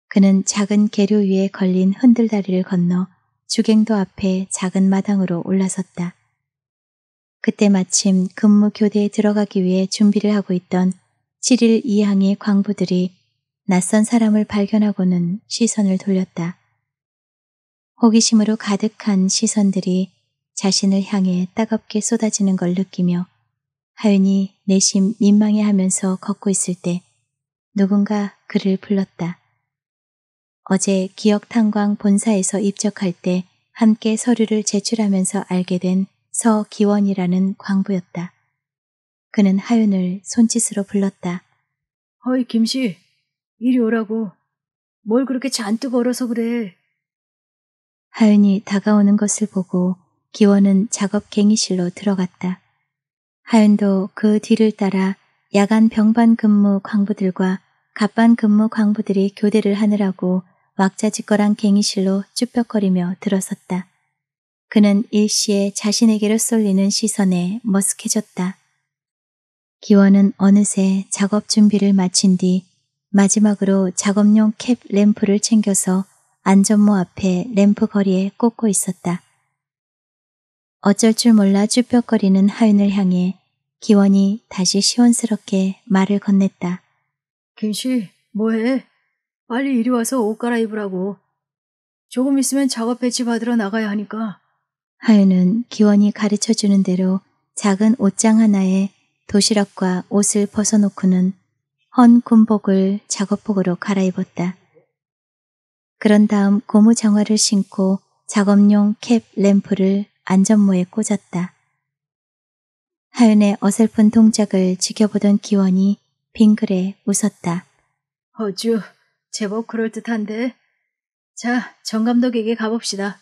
그는 작은 계류 위에 걸린 흔들다리를 건너 주갱도 앞에 작은 마당으로 올라섰다. 그때 마침 근무 교대에 들어가기 위해 준비를 하고 있던 7일 이항의 광부들이 낯선 사람을 발견하고는 시선을 돌렸다. 호기심으로 가득한 시선들이 자신을 향해 따갑게 쏟아지는 걸 느끼며 하윤이 내심 민망해하면서 걷고 있을 때 누군가 그를 불렀다. 어제 기억탄광 본사에서 입적할 때 함께 서류를 제출하면서 알게 된 서기원이라는 광부였다. 그는 하윤을 손짓으로 불렀다. 어이 김씨, 이리 오라고. 뭘 그렇게 잔뜩 얼어서 그래. 하윤이 다가오는 것을 보고 기원은 작업갱이실로 들어갔다. 하윤도 그 뒤를 따라 야간 병반 근무 광부들과 갑반 근무 광부들이 교대를 하느라고 왁자지껄한 갱이실로 쭈뼛거리며 들어섰다. 그는 일시에 자신에게로 쏠리는 시선에 머쓱해졌다. 기원은 어느새 작업 준비를 마친 뒤 마지막으로 작업용 캡 램프를 챙겨서 안전모 앞에 램프 거리에 꽂고 있었다. 어쩔 줄 몰라 쭈뼛거리는 하윤을 향해 기원이 다시 시원스럽게 말을 건넸다. 김씨, 뭐해? 빨리 이리 와서 옷 갈아입으라고. 조금 있으면 작업 배치 받으러 나가야 하니까. 하윤은 기원이 가르쳐주는 대로 작은 옷장 하나에 도시락과 옷을 벗어놓고는 헌 군복을 작업복으로 갈아입었다. 그런 다음 고무 장화를 신고 작업용 캡 램프를 안전모에 꽂았다. 하윤의 어설픈 동작을 지켜보던 기원이 빙그레 웃었다. 어쭈, 제법 그럴듯한데. 자, 정 감독에게 가봅시다.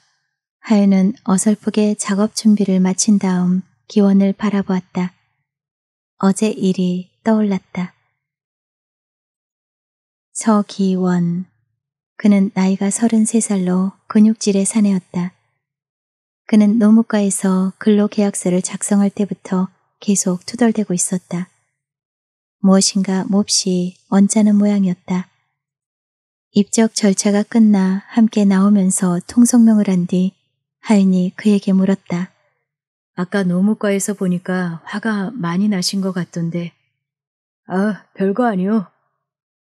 하윤은 어설프게 작업 준비를 마친 다음 기원을 바라보았다. 어제 일이 떠올랐다. 서기원. 그는 나이가 33살로 근육질의 사내였다. 그는 노무과에서 근로계약서를 작성할 때부터 계속 투덜대고 있었다. 무엇인가 몹시 언짢은 모양이었다. 입적 절차가 끝나 함께 나오면서 통성명을 한 뒤 하윤이 그에게 물었다. 아까 노무과에서 보니까 화가 많이 나신 것 같던데. 아, 별거 아니요.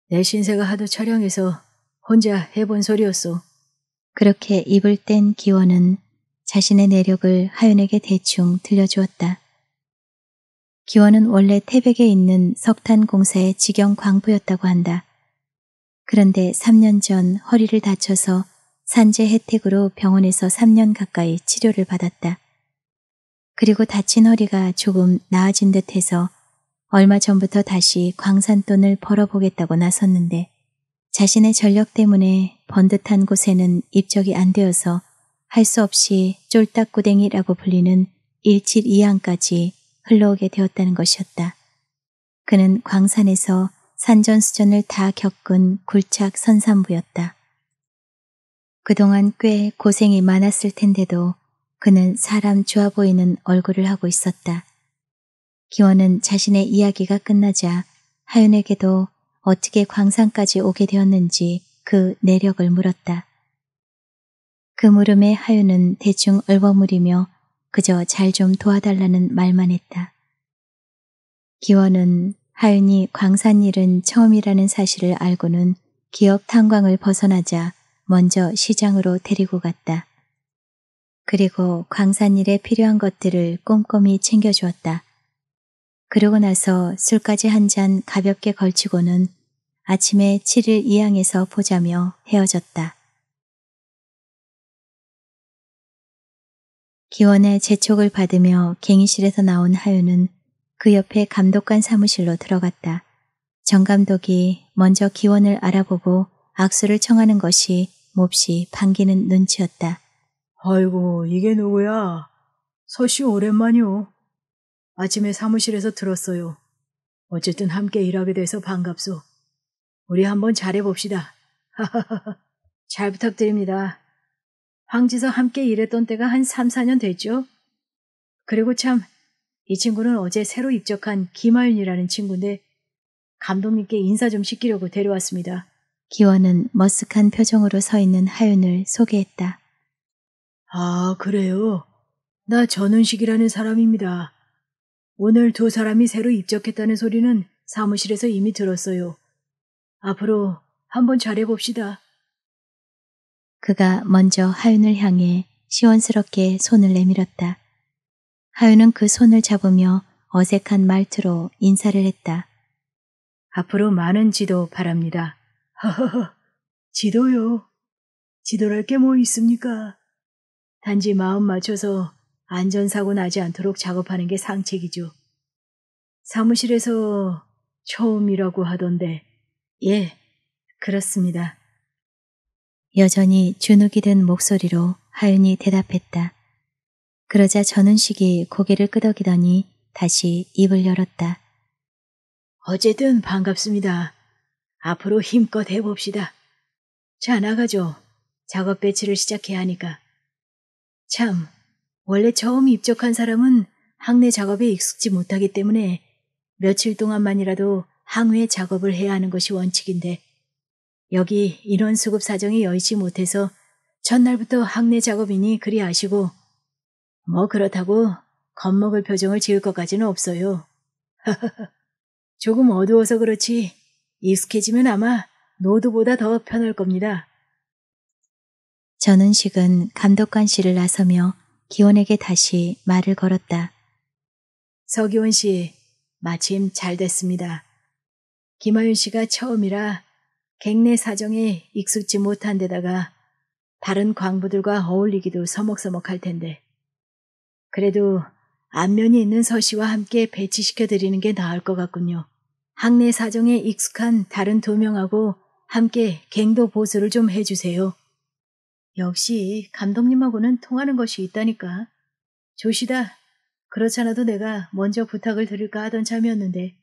내 신세가 하도 촬영해서 혼자 해본 소리였소. 그렇게 입을 뗀 기원은 자신의 내력을 하윤에게 대충 들려주었다. 기원은 원래 태백에 있는 석탄 공사의 직영 광부였다고 한다. 그런데 3년 전 허리를 다쳐서 산재 혜택으로 병원에서 3년 가까이 치료를 받았다. 그리고 다친 허리가 조금 나아진 듯 해서 얼마 전부터 다시 광산돈을 벌어보겠다고 나섰는데 자신의 전력 때문에 번듯한 곳에는 입적이 안 되어서 할 수 없이 쫄딱구댕이라고 불리는 일칠이항까지 흘러오게 되었다는 것이었다. 그는 광산에서 산전수전을 다 겪은 굴착 선산부였다. 그동안 꽤 고생이 많았을 텐데도 그는 사람 좋아 보이는 얼굴을 하고 있었다. 기원은 자신의 이야기가 끝나자 하윤에게도 어떻게 광산까지 오게 되었는지 그 내력을 물었다. 그 물음에 하윤은 대충 얼버무리며 그저 잘 좀 도와달라는 말만 했다. 기원은 하윤이 광산일은 처음이라는 사실을 알고는 기업 탄광을 벗어나자 먼저 시장으로 데리고 갔다. 그리고 광산일에 필요한 것들을 꼼꼼히 챙겨주었다. 그러고 나서 술까지 한 잔 가볍게 걸치고는 아침에 7일 이항에서 보자며 헤어졌다. 기원의 재촉을 받으며 갱이실에서 나온 하윤은 그 옆에 감독관 사무실로 들어갔다. 정 감독이 먼저 기원을 알아보고 악수를 청하는 것이 몹시 반기는 눈치였다. 아이고, 이게 누구야? 서씨 오랜만이오. 아침에 사무실에서 들었어요. 어쨌든 함께 일하게 돼서 반갑소. 우리 한번 잘해봅시다. 잘 부탁드립니다. 황지서 함께 일했던 때가 한 3, 4년 됐죠? 그리고 참이 친구는 어제 새로 입적한 김하윤이라는 친구인데 감독님께 인사 좀 시키려고 데려왔습니다. 기원은 머쓱한 표정으로 서 있는 하윤을 소개했다. 아, 그래요? 나전원식이라는 사람입니다. 오늘 두 사람이 새로 입적했다는 소리는 사무실에서 이미 들었어요. 앞으로 한번 잘해봅시다. 그가 먼저 하윤을 향해 시원스럽게 손을 내밀었다. 하윤은 그 손을 잡으며 어색한 말투로 인사를 했다. 앞으로 많은 지도 바랍니다. 하하하, 지도요. 지도랄 게 뭐 있습니까? 단지 마음 맞춰서 안전사고 나지 않도록 작업하는 게 상책이죠. 사무실에서 처음이라고 하던데, 예, 그렇습니다. 여전히 주눅이 든 목소리로 하윤이 대답했다. 그러자 전은식이 고개를 끄덕이더니 다시 입을 열었다. 어쨌든 반갑습니다. 앞으로 힘껏 해봅시다. 자, 나가죠. 작업 배치를 시작해야 하니까. 참, 원래 처음 입적한 사람은 항내 작업에 익숙지 못하기 때문에 며칠 동안만이라도 항외 작업을 해야 하는 것이 원칙인데 여기 인원 수급 사정이 여의치 못해서 전날부터 항내 작업이니 그리 아시고 뭐 그렇다고 겁먹을 표정을 지을 것까지는 없어요. 조금 어두워서 그렇지 익숙해지면 아마 노드보다 더 편할 겁니다. 전은식은 감독관 씨를 나서며 기원에게 다시 말을 걸었다. 서기원 씨, 마침 잘 됐습니다. 김하윤 씨가 처음이라 갱내 사정에 익숙지 못한 데다가 다른 광부들과 어울리기도 서먹서먹할 텐데 그래도 안면이 있는 서씨와 함께 배치시켜 드리는 게 나을 것 같군요. 학내 사정에 익숙한 다른 두 명하고 함께 갱도 보수를 좀 해주세요. 역시 감독님하고는 통하는 것이 있다니까. 조시다. 그렇잖아도 내가 먼저 부탁을 드릴까 하던 참이었는데.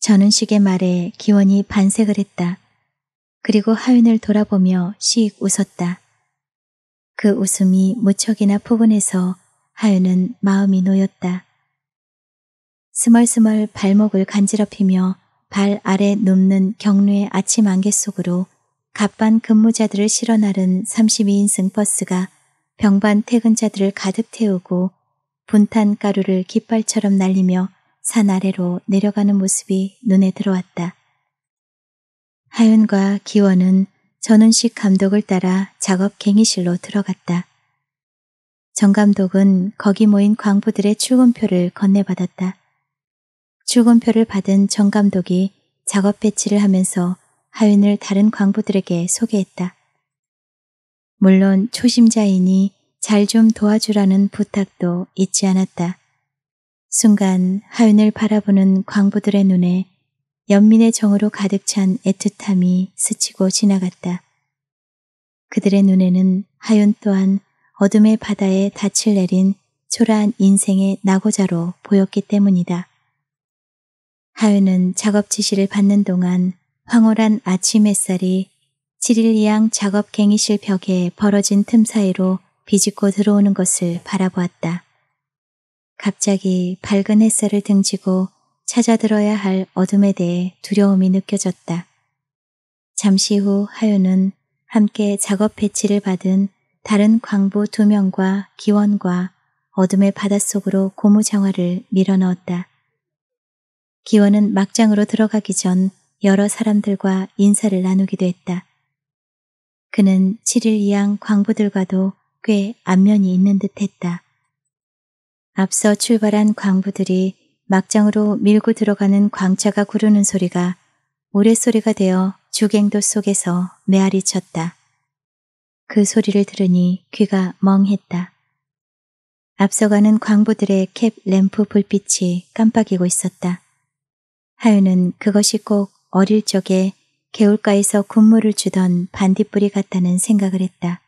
저는 시계 말에 기원이 반색을 했다. 그리고 하윤을 돌아보며 시익 웃었다. 그 웃음이 무척이나 포근해서 하윤은 마음이 놓였다. 스멀스멀 발목을 간지럽히며 발 아래 눕는 경루의 아침 안개 속으로 갑반 근무자들을 실어 나른 32인승 버스가 병반 퇴근자들을 가득 태우고 분탄 가루를 깃발처럼 날리며 산 아래로 내려가는 모습이 눈에 들어왔다. 하윤과 기원은 전은식 감독을 따라 작업 갱의실로 들어갔다. 정 감독은 거기 모인 광부들의 출근표를 건네받았다. 출근표를 받은 정 감독이 작업 배치를 하면서 하윤을 다른 광부들에게 소개했다. 물론 초심자이니 잘 좀 도와주라는 부탁도 잊지 않았다. 순간 하윤을 바라보는 광부들의 눈에 연민의 정으로 가득 찬 애틋함이 스치고 지나갔다. 그들의 눈에는 하윤 또한 어둠의 바다에 닻을 내린 초라한 인생의 낙오자로 보였기 때문이다. 하윤은 작업 지시를 받는 동안 황홀한 아침 햇살이 7일 이양 작업 갱이실 벽에 벌어진 틈 사이로 비집고 들어오는 것을 바라보았다. 갑자기 밝은 햇살을 등지고 찾아들어야 할 어둠에 대해 두려움이 느껴졌다. 잠시 후 하윤은 함께 작업 배치를 받은 다른 광부 두 명과 기원과 어둠의 바닷속으로 고무장화를 밀어넣었다. 기원은 막장으로 들어가기 전 여러 사람들과 인사를 나누기도 했다. 그는 7일 이양 광부들과도 꽤 안면이 있는 듯 했다. 앞서 출발한 광부들이 막장으로 밀고 들어가는 광차가 구르는 소리가 오래소리가 되어 주갱도 속에서 메아리 쳤다. 그 소리를 들으니 귀가 멍했다. 앞서가는 광부들의 캡 램프 불빛이 깜빡이고 있었다. 하윤은 그것이 꼭 어릴 적에 개울가에서 군무를 주던 반딧불이 같다는 생각을 했다.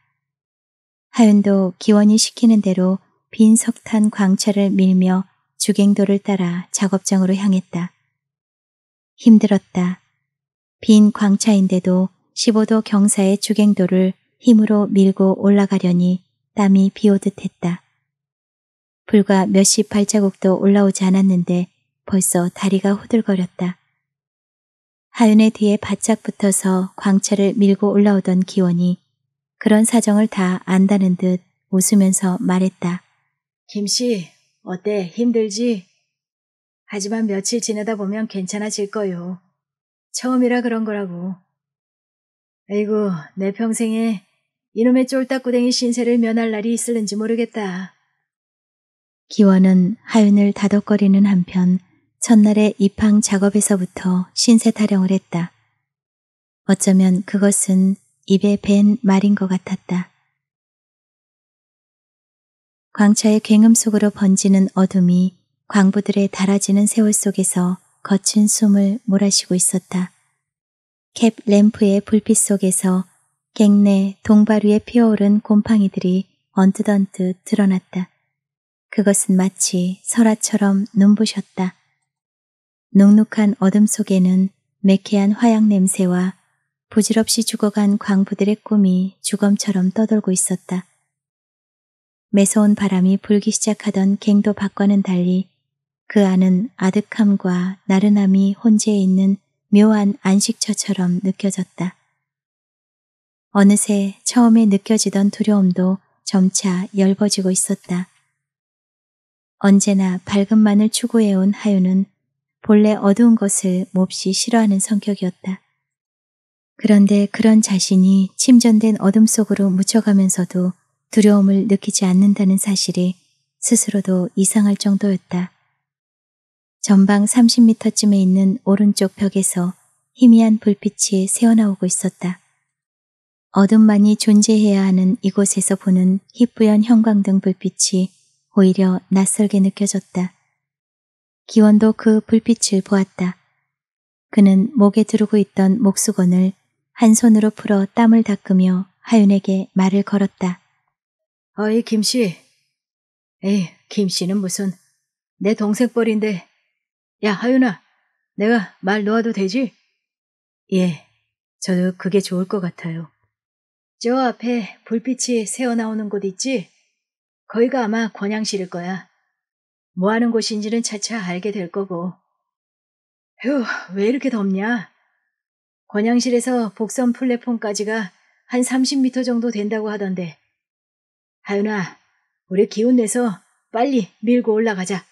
하윤도 기원이 시키는 대로 빈 석탄 광차를 밀며 주갱도를 따라 작업장으로 향했다. 힘들었다. 빈 광차인데도 15도 경사의 주갱도를 힘으로 밀고 올라가려니 땀이 비오듯 했다. 불과 몇십 발자국도 올라오지 않았는데 벌써 다리가 후들거렸다 하윤의 뒤에 바짝 붙어서 광차를 밀고 올라오던 기원이 그런 사정을 다 안다는 듯 웃으면서 말했다. 김씨, 어때? 힘들지? 하지만 며칠 지내다 보면 괜찮아질 거요. 처음이라 그런 거라고. 에이구, 내 평생에 이놈의 쫄딱구댕이 신세를 면할 날이 있을는지 모르겠다. 기원은 하윤을 다독거리는 한편 첫날의 입항 작업에서부터 신세 타령을 했다. 어쩌면 그것은 입에 밴 말인 것 같았다. 광차의 굉음 속으로 번지는 어둠이 광부들의 달아지는 세월 속에서 거친 숨을 몰아쉬고 있었다. 캡 램프의 불빛 속에서 갱내 동발 위에 피어오른 곰팡이들이 언뜻 언뜻 드러났다. 그것은 마치 설화처럼 눈부셨다. 눅눅한 어둠 속에는 매캐한 화약 냄새와 부질없이 죽어간 광부들의 꿈이 주검처럼 떠돌고 있었다. 매서운 바람이 불기 시작하던 갱도 밖과는 달리 그 안은 아득함과 나른함이 혼재해 있는 묘한 안식처처럼 느껴졌다. 어느새 처음에 느껴지던 두려움도 점차 열버지고 있었다. 언제나 밝음만을 추구해온 하윤은 본래 어두운 것을 몹시 싫어하는 성격이었다. 그런데 그런 자신이 침전된 어둠 속으로 묻혀가면서도 두려움을 느끼지 않는다는 사실이 스스로도 이상할 정도였다. 전방 30m쯤에 있는 오른쪽 벽에서 희미한 불빛이 새어나오고 있었다. 어둠만이 존재해야 하는 이곳에서 보는 희뿌연 형광등 불빛이 오히려 낯설게 느껴졌다. 기원도 그 불빛을 보았다. 그는 목에 두르고 있던 목수건을 한 손으로 풀어 땀을 닦으며 하윤에게 말을 걸었다. 어이 김씨. 에이 김씨는 무슨 내 동생 뻘인데. 야 하윤아 내가 말 놓아도 되지? 예 저도 그게 좋을 것 같아요. 저 앞에 불빛이 새어나오는 곳 있지? 거기가 아마 권양실일 거야. 뭐 하는 곳인지는 차차 알게 될 거고. 휴, 왜 이렇게 덥냐? 권양실에서 복선 플랫폼까지가 한 30m 정도 된다고 하던데. 하윤아, 우리 기운 내서 빨리 밀고 올라가자.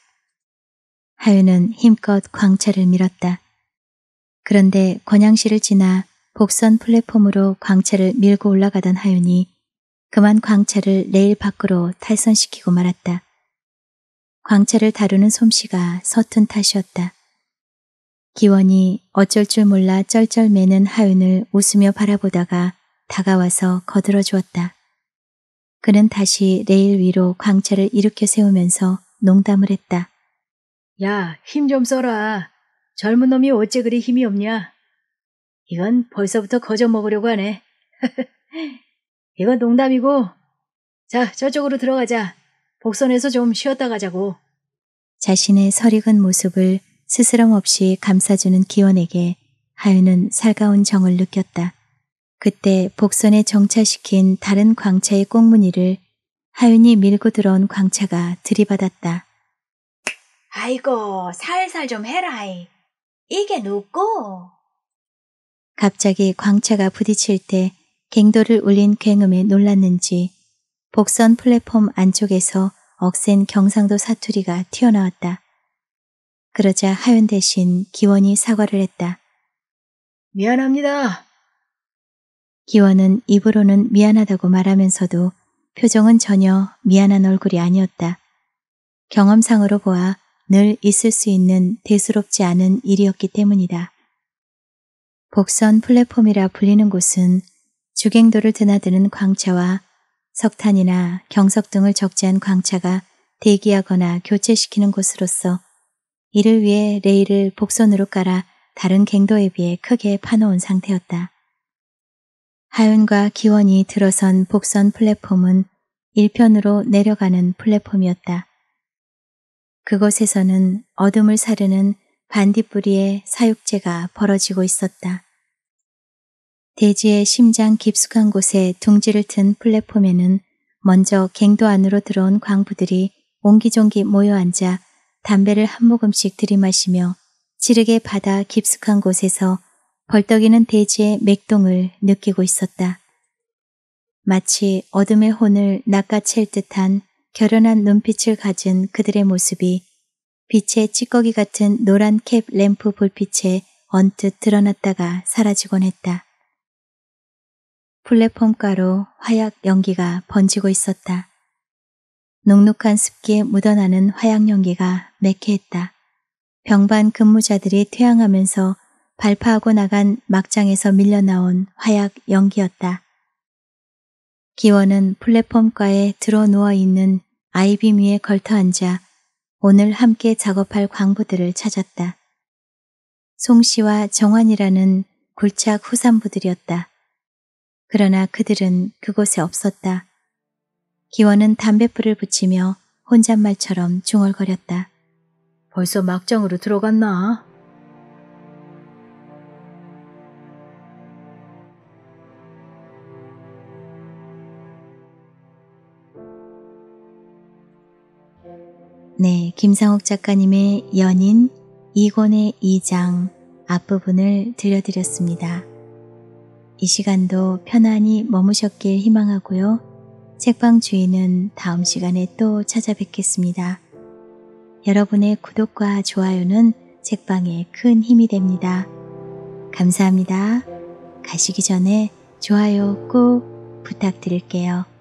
하윤은 힘껏 광차를 밀었다. 그런데 권양실을 지나 곡선 플랫폼으로 광채를 밀고 올라가던 하윤이 그만 광채를 레일 밖으로 탈선시키고 말았다. 광채를 다루는 솜씨가 서툰 탓이었다. 기원이 어쩔 줄 몰라 쩔쩔매는 하윤을 웃으며 바라보다가 다가와서 거들어 주었다. 그는 다시 레일 위로 광채를 일으켜 세우면서 농담을 했다. 야, 힘 좀 써라. 젊은 놈이 어째 그리 힘이 없냐? 이건 벌써부터 거저 먹으려고 하네. 이건 농담이고. 자, 저쪽으로 들어가자. 복선에서 좀 쉬었다 가자고. 자신의 설익은 모습을 스스럼 없이 감싸주는 기원에게 하윤은 살가운 정을 느꼈다. 그때 복선에 정차시킨 다른 광차의 꽁무니를 하윤이 밀고 들어온 광차가 들이받았다. 아이고, 살살 좀 해라이. 이게 누구? 갑자기 광차가 부딪힐 때 갱도를 울린 굉음에 놀랐는지 복선 플랫폼 안쪽에서 억센 경상도 사투리가 튀어나왔다. 그러자 하연 대신 기원이 사과를 했다. 미안합니다. 기원은 입으로는 미안하다고 말하면서도 표정은 전혀 미안한 얼굴이 아니었다. 경험상으로 보아 늘 있을 수 있는 대수롭지 않은 일이었기 때문이다. 복선 플랫폼이라 불리는 곳은 주갱도를 드나드는 광차와 석탄이나 경석 등을 적재한 광차가 대기하거나 교체시키는 곳으로서 이를 위해 레일을 복선으로 깔아 다른 갱도에 비해 크게 파놓은 상태였다. 하윤과 기원이 들어선 복선 플랫폼은 1편으로 내려가는 플랫폼이었다. 그곳에서는 어둠을 사르는 반딧불이의 사육체가 벌어지고 있었다. 대지의 심장 깊숙한 곳에 둥지를 튼 플랫폼에는 먼저 갱도 안으로 들어온 광부들이 옹기종기 모여 앉아 담배를 한 모금씩 들이마시며 지르게 바다 깊숙한 곳에서 벌떡이는 대지의 맥동을 느끼고 있었다. 마치 어둠의 혼을 낚아챌 듯한 결연한 눈빛을 가진 그들의 모습이 빛의 찌꺼기 같은 노란 캡 램프 불빛에 언뜻 드러났다가 사라지곤 했다. 플랫폼가로 화약 연기가 번지고 있었다. 녹록한 습기에 묻어나는 화약 연기가 매캐했다. 병반 근무자들이 퇴항하면서 발파하고 나간 막장에서 밀려나온 화약 연기였다. 기원은 플랫폼가에 들어 누워 있는 아이빔 위에 걸터 앉아 오늘 함께 작업할 광부들을 찾았다. 송 씨와 정환이라는 굴착 후산부들이었다. 그러나 그들은 그곳에 없었다. 기원은 담뱃불을 붙이며 혼잣말처럼 중얼거렸다. 벌써 막장으로 들어갔나? 네, 김상옥 작가님의 연인 2권의 2장 앞부분을 들려드렸습니다. 이 시간도 편안히 머무셨길 희망하고요. 책방 주인은 다음 시간에 또 찾아뵙겠습니다. 여러분의 구독과 좋아요는 책방에 큰 힘이 됩니다. 감사합니다. 가시기 전에 좋아요 꼭 부탁드릴게요.